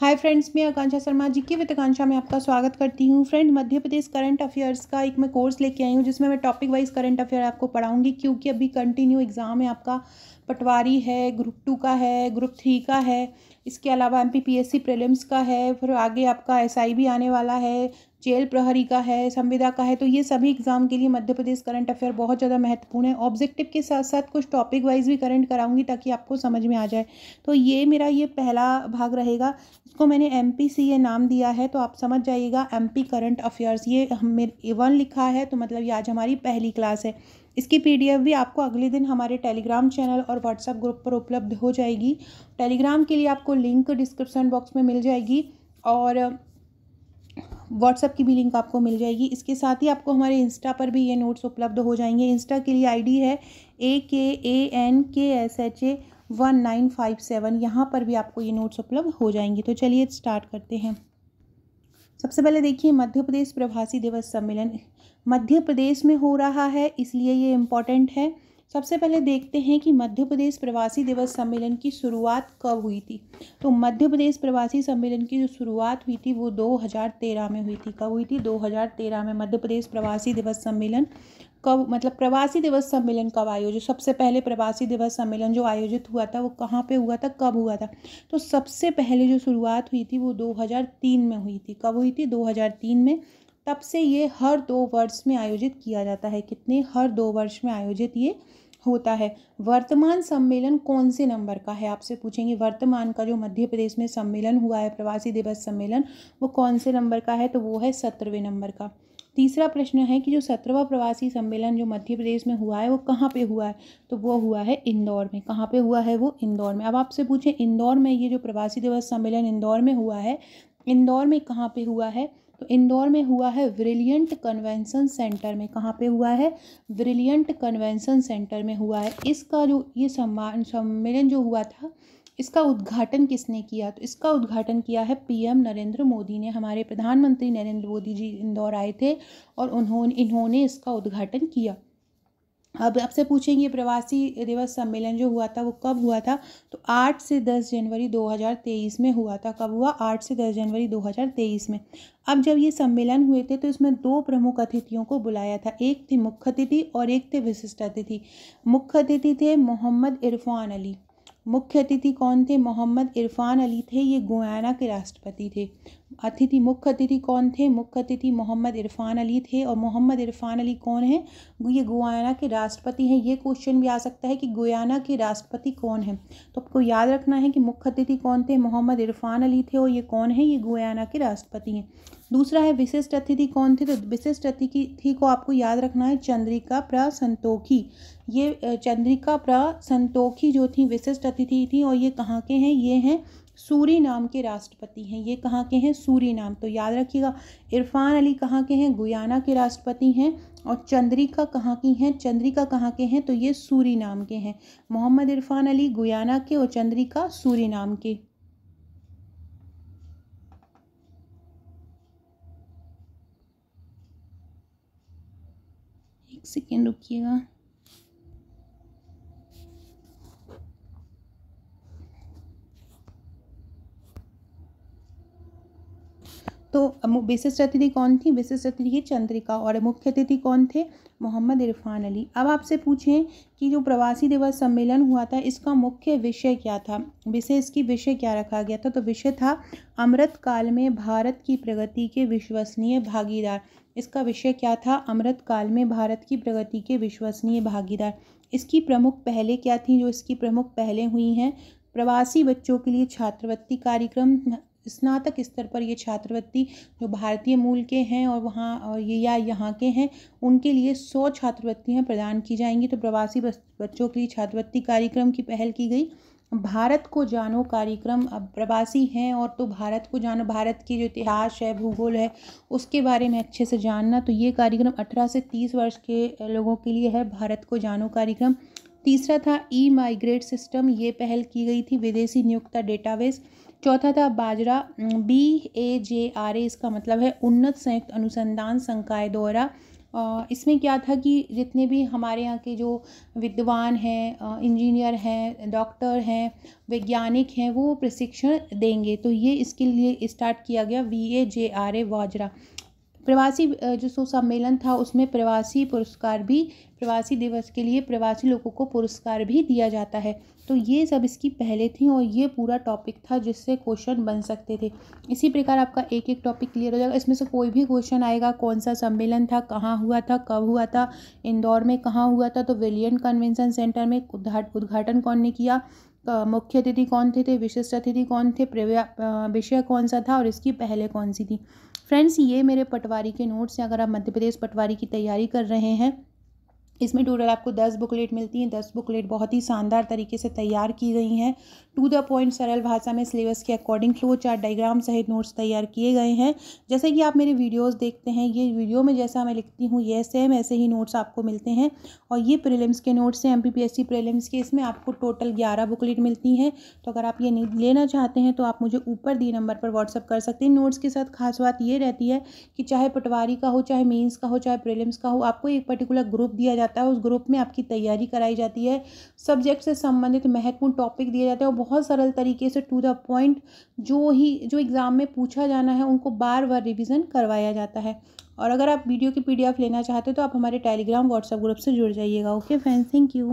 hi friends मैं आकांक्षा शर्मा जी की वित्त आकांक्षा में आपका स्वागत करती हूँ friend Madhya Pradesh current affairs का एक मैं कोर्स लेके आई हूँ जिसमें मैं टॉपिक वाइज करंट अफेयर आपको पढ़ाऊँगी क्योंकि अभी कंटिन्यू एग्ज़ाम है आपका पटवारी है ग्रुप टू का है ग्रुप थ्री का है इसके अलावा M P P S C का है फिर आगे आपका एस आई भी आने वाला है जेल प्रहरी का है संविदा का है तो ये सभी एग्ज़ाम के लिए मध्य प्रदेश करंट अफेयर बहुत ज़्यादा महत्वपूर्ण है ऑब्जेक्टिव के साथ साथ कुछ टॉपिक वाइज भी करंट कराऊंगी ताकि आपको समझ में आ जाए तो ये मेरा ये पहला भाग रहेगा इसको मैंने एम पी ये नाम दिया है तो आप समझ जाइएगा एम पी करंट अफेयर्स ये हम वन लिखा है तो मतलब ये आज हमारी पहली क्लास है इसकी पीडीएफ भी आपको अगले दिन हमारे टेलीग्राम चैनल और व्हाट्सएप ग्रुप पर उपलब्ध हो जाएगी टेलीग्राम के लिए आपको लिंक डिस्क्रिप्सन बॉक्स में मिल जाएगी और व्हाट्सएप की भी लिंक आपको मिल जाएगी इसके साथ ही आपको हमारे इंस्टा पर भी ये नोट्स उपलब्ध हो जाएंगे इंस्टा के लिए आईडी है A K A N K S H A one nine five seven यहाँ पर भी आपको ये नोट्स उपलब्ध हो जाएंगे तो चलिए स्टार्ट करते हैं सबसे पहले देखिए मध्य प्रदेश प्रवासी दिवस सम्मेलन मध्य प्रदेश में हो रहा है इसलिए ये इम्पॉर्टेंट है सबसे पहले देखते हैं कि मध्य प्रदेश प्रवासी दिवस सम्मेलन की शुरुआत कब हुई थी तो मध्य प्रदेश प्रवासी सम्मेलन की जो शुरुआत हुई थी वो 2013 में हुई थी कब हुई थी 2013 में मध्य प्रदेश प्रवासी दिवस सम्मेलन कब मतलब प्रवासी दिवस सम्मेलन कब आयोजित सबसे पहले प्रवासी दिवस सम्मेलन जो आयोजित हुआ था वो कहाँ पे हुआ था कब हुआ था तो सबसे पहले जो शुरुआत हुई थी वो 2003 में हुई थी कब हुई थी 2003 में तब से ये हर दो वर्ष में आयोजित किया जाता है कितने हर दो वर्ष में आयोजित ये होता है वर्तमान सम्मेलन कौन से नंबर का है आपसे पूछेंगे वर्तमान का जो मध्य प्रदेश में सम्मेलन हुआ है प्रवासी दिवस सम्मेलन वो कौन से नंबर का है तो वो है सत्रहवें नंबर का तीसरा प्रश्न है कि जो सत्रहवा प्रवासी सम्मेलन जो मध्य प्रदेश में हुआ है वो कहाँ पे हुआ है तो वो हुआ है इंदौर में कहाँ पे हुआ है वो इंदौर में अब आपसे पूछें इंदौर में ये जो प्रवासी दिवस सम्मेलन इंदौर में हुआ है इंदौर में कहाँ पे हुआ है तो इंदौर में हुआ है ब्रिलियंट कन्वेंसन सेंटर में कहाँ पे हुआ है ब्रिलियंट कन्वेंसन सेंटर में हुआ है इसका जो ये सम्मान सम्मेलन जो हुआ था इसका उद्घाटन किसने किया तो इसका उद्घाटन किया है पीएम नरेंद्र मोदी ने हमारे प्रधानमंत्री नरेंद्र मोदी जी इंदौर आए थे और उन्होंने इन्होंने इसका उद्घाटन किया अब आपसे पूछेंगे प्रवासी दिवस सम्मेलन जो हुआ था वो कब हुआ था तो 8 से 10 जनवरी 2023 में हुआ था कब हुआ 8 से 10 जनवरी 2023 में अब जब ये सम्मेलन हुए थे तो इसमें दो प्रमुख अतिथियों को बुलाया था एक थी मुख्य अतिथि और एक थे विशिष्ट अतिथि मुख्य अतिथि थे मोहम्मद इरफान अली मुख्य अतिथि कौन थे मोहम्मद इरफान अली थे ये गुयाना के राष्ट्रपति थे अतिथि मुख्य अतिथि कौन थे मुख्य अतिथि मोहम्मद इरफान अली थे और मोहम्मद इरफान अली कौन है ये गुयाना के राष्ट्रपति हैं ये क्वेश्चन भी आ सकता है कि गुयाना के राष्ट्रपति कौन है तो आपको याद रखना है कि मुख्य अतिथि कौन थे मोहम्मद इरफान अली थे और ये कौन है ये गुयाना के राष्ट्रपति हैं दूसरा है विशिष्ट अतिथि कौन थे तो विशिष्ट अतिथि को आपको याद रखना है चंद्रिका प्रसंतोखी ये चंद्रिका प्रसंतोखी जो थी विशिष्ट अतिथि थी और ये कहाँ के हैं ये हैं सूरी नाम के राष्ट्रपति हैं ये कहाँ के हैं सूरी नाम तो याद रखिएगा इरफान अली कहाँ के हैं गुयाना के राष्ट्रपति हैं और चंद्रिका कहाँ की हैं चंद्रिका कहाँ के हैं तो ये सूरी नाम के हैं मोहम्मद इरफान अली गुयाना के और चंद्रिका सूरी नाम के एक सेकेंड रुकिएगा विशिष्ट अतिथि कौन थी विशिष्ट अतिथि चंद्रिका और मुख्य अतिथि कौन थे मोहम्मद इरफान अली अब आपसे पूछें कि जो प्रवासी दिवस सम्मेलन हुआ था इसका मुख्य विषय क्या था विषय इसकी विषय क्या रखा गया था तो विषय था अमृत काल में भारत की प्रगति के विश्वसनीय भागीदार इसका विषय क्या था अमृत काल में भारत की प्रगति के विश्वसनीय भागीदार इसकी प्रमुख पहले क्या थी जो इसकी प्रमुख पहले हुई हैं प्रवासी बच्चों के लिए छात्रवृत्ति कार्यक्रम स्नातक स्तर पर ये छात्रवृत्ति जो भारतीय मूल के हैं और वहाँ ये या यहाँ के हैं उनके लिए सौ छात्रवृत्तियाँ प्रदान की जाएंगी तो प्रवासी बच्चों के लिए छात्रवृत्ति कार्यक्रम की पहल की गई भारत को जानो कार्यक्रम अब प्रवासी हैं और तो भारत को जानो भारत के जो इतिहास है भूगोल है उसके बारे में अच्छे से जानना तो ये कार्यक्रम 18 से 30 वर्ष के लोगों के लिए है भारत को जानो कार्यक्रम तीसरा था ई माइग्रेट सिस्टम ये पहल की गई थी विदेशी नियुक्ता डेटाबेस चौथा था बाजरा B A J R A इसका मतलब है उन्नत संयुक्त अनुसंधान संकाय द्वारा इसमें क्या था कि जितने भी हमारे यहाँ के जो विद्वान हैं इंजीनियर हैं डॉक्टर हैं वैज्ञानिक हैं वो प्रशिक्षण देंगे तो ये इसके लिए स्टार्ट किया गया V A J R A बाजरा प्रवासी जो सो सम्मेलन था उसमें प्रवासी पुरस्कार भी प्रवासी दिवस के लिए प्रवासी लोगों को पुरस्कार भी दिया जाता है तो ये सब इसकी पहले थी और ये पूरा टॉपिक था जिससे क्वेश्चन बन सकते थे इसी प्रकार आपका एक एक टॉपिक क्लियर हो जाएगा इसमें से कोई भी क्वेश्चन आएगा कौन सा सम्मेलन था कहाँ हुआ था कब हुआ था इंदौर में कहाँ हुआ था तो विलियन कन्वेंशन सेंटर में उद्घाटन कौन ने किया मुख्य अतिथि कौन थे थे विशिष्ट अतिथि कौन थे विषय कौन सा था और इसकी पहले कौन सी थी फ्रेंड्स ये मेरे पटवारी के नोट्स हैं अगर आप मध्य प्रदेश पटवारी की तैयारी कर रहे हैं इसमें टोटल आपको दस बुकलेट मिलती हैं दस बुकलेट बहुत ही शानदार तरीके से तैयार की गई हैं टू द पॉइंट सरल भाषा में सिलेबस के अकॉर्डिंग फ्लो चार्ट डायग्राम सहित नोट्स तैयार किए गए हैं जैसे कि आप मेरे वीडियोस देखते हैं ये वीडियो में जैसा मैं लिखती हूँ ये सेम ऐसे ही नोट्स आपको मिलते हैं और ये प्रिलिम्स के नोट्स हैं एम पी पी प्रिलिम्स के इसमें आपको टोटल ग्यारह बुकलेट मिलती हैं तो अगर आप ये लेना चाहते हैं तो आप मुझे ऊपर दिए नंबर पर व्हाट्सअप कर सकते हैं नोट्स के साथ खास बात ये रहती है कि चाहे पटवारी का हो चाहे मेन्स का हो चाहे प्रिलिम्स का हो आपको एक पर्टिकुलर ग्रुप दिया जाता जाता है उस ग्रुप में आपकी तैयारी कराई जाती है सब्जेक्ट से संबंधित महत्वपूर्ण टॉपिक दिए जाते हैं और बहुत सरल तरीके से टू द पॉइंट जो ही जो एग्ज़ाम में पूछा जाना है उनको बार बार रिविज़न करवाया जाता है और अगर आप वीडियो की पी लेना चाहते हो तो आप हमारे टेलीग्राम व्हाट्सएप ग्रुप से जुड़ जाइएगा ओके फ्रेंड थैंक यू